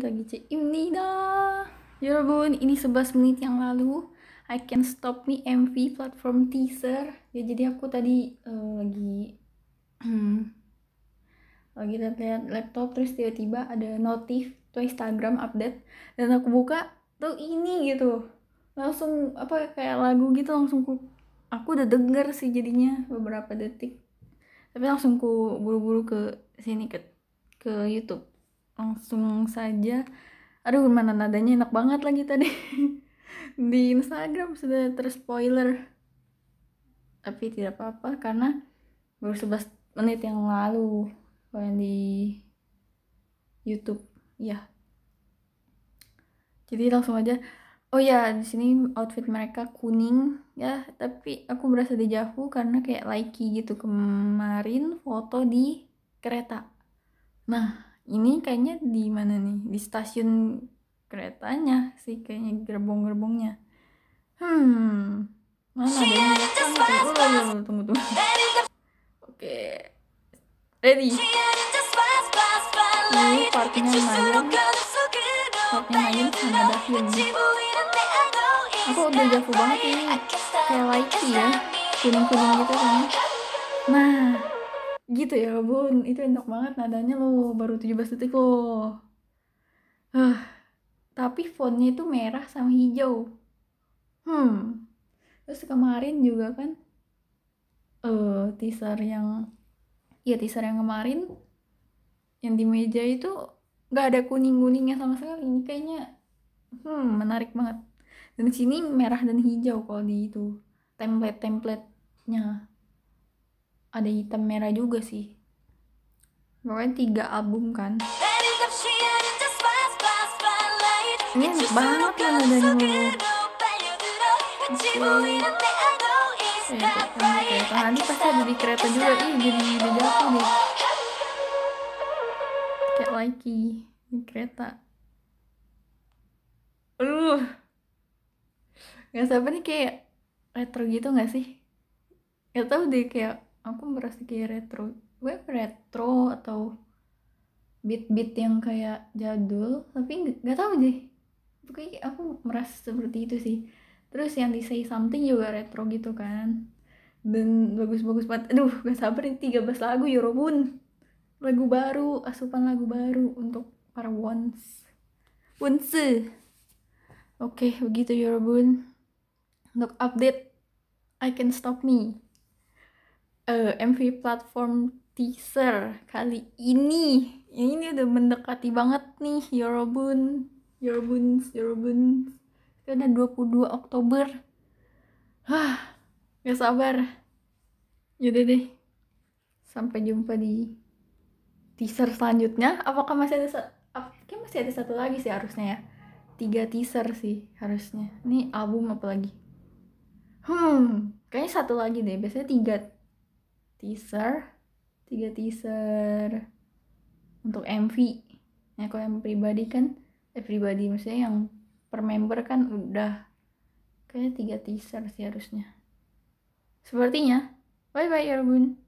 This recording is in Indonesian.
ini dah, ya 여러분 ini 11 menit yang lalu I Can Stop Me MV platform teaser ya jadi aku tadi uh, lagi hmm, lagi lihat-lihat laptop terus tiba-tiba ada notif tuh Instagram update dan aku buka tuh ini gitu langsung apa kayak lagu gitu langsung ku aku udah denger sih jadinya beberapa detik tapi langsung ku buru-buru ke sini ke ke YouTube langsung saja aduh mana nadanya enak banget lagi tadi di Instagram sudah terspoiler tapi tidak apa-apa karena baru 11 menit yang lalu kalian yang di YouTube ya jadi langsung aja oh ya di sini outfit mereka kuning ya tapi aku berasa dejavu karena kayak Likey gitu kemarin foto di kereta nah ini kayaknya di mana nih di stasiun keretanya sih kayaknya gerbong-gerbongnya hmm mana ada tunggu tunggu tunggu oke ready ini partnya main partnya main sama film aku udah jauh banget ini kayak whitey ya kuning-kuning gitu kan nah Gitu ya bun, itu enak banget nadanya lo baru 17 detik lo, uh, Tapi fontnya itu merah sama hijau. Hmm. Terus kemarin juga kan eh uh, teaser yang ya teaser yang kemarin yang di meja itu nggak ada kuning-kuningnya sama sekali. Ini kayaknya hmm menarik banget. Dan sini merah dan hijau kalau di itu template-templatenya ada hitam merah juga sih pokoknya tiga album kan ini iya, enak banget ya nadanya lo Oke, nanti pasti ada di kereta juga, ih jadi udah sih nih Kayak lagi di kereta Uh, Gak sabar nih kayak retro gitu gak sih? Gak tau deh kayak aku merasa kayak retro gue retro atau beat-beat yang kayak jadul tapi nggak tau deh pokoknya aku merasa seperti itu sih terus yang di say something juga retro gitu kan dan bagus-bagus banget aduh gak sabar tiga 13 lagu Yorobun. Ya lagu baru asupan lagu baru untuk para ones ones oke okay, begitu Yorobun. Ya untuk update I Can Stop Me uh, eh, MV platform teaser kali ini. Ini udah mendekati banget nih Yorobun, Yorobun Yorobun Itu ada 22 Oktober. Hah, gak sabar. Yaudah deh. Sampai jumpa di teaser selanjutnya. Apakah masih ada satu kayak masih ada satu lagi sih harusnya ya. Tiga teaser sih harusnya. Ini album apa lagi? Hmm, kayaknya satu lagi deh. Biasanya tiga teaser tiga teaser untuk MV nah kalau yang pribadi kan everybody eh, maksudnya yang per member kan udah kayak tiga teaser sih harusnya sepertinya bye bye Erbun